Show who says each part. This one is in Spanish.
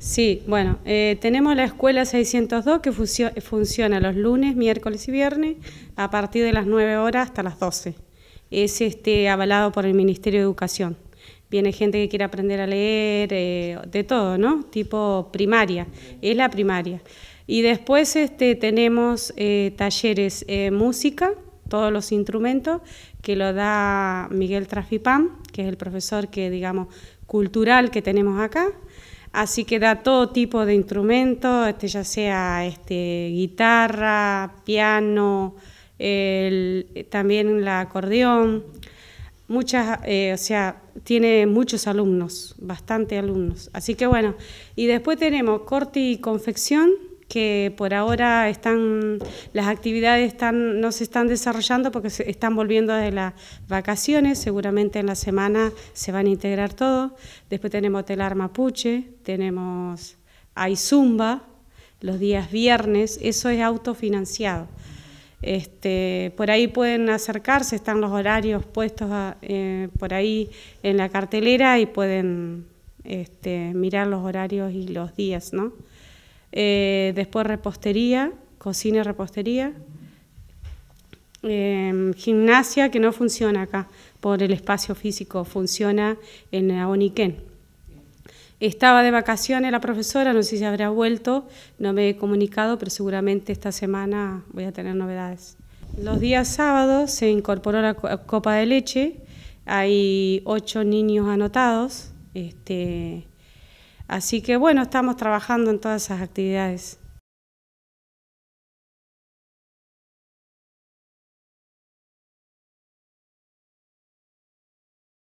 Speaker 1: Sí, bueno, eh, tenemos la escuela 602 que funciona los lunes, miércoles y viernes a partir de las 9 horas hasta las 12. Es este, avalado por el Ministerio de Educación. Viene gente que quiere aprender a leer, eh, de todo, ¿no? Tipo primaria, es la primaria. Y después este, tenemos eh, talleres música, todos los instrumentos, que lo da Miguel Trafipán, que es el profesor que, digamos, cultural que tenemos acá. Así que da todo tipo de instrumentos, este, ya sea este, guitarra, piano, también la acordeón. Muchas, eh, o sea, tiene muchos alumnos, bastante alumnos. Así que bueno, y después tenemos corte y confección, que por ahora están, las actividades están, no se están desarrollando porque se están volviendo de las vacaciones, seguramente en la semana se van a integrar todos. Después tenemos telar mapuche, tenemos Aizumba, los días viernes, eso es autofinanciado. Este, por ahí pueden acercarse, están los horarios puestos ah, eh, por ahí en la cartelera y pueden este, mirar los horarios y los días, ¿no? Eh, después repostería, cocina y repostería, em, gimnasia que no funciona acá por el espacio físico, funciona en Aboniquén. Estaba de vacaciones la profesora, no sé si habrá vuelto, no me he comunicado, pero seguramente esta semana voy a tener novedades. Los días sábados se incorporó la copa de leche, hay ocho niños anotados, este, Así que bueno, estamos trabajando en todas esas actividades.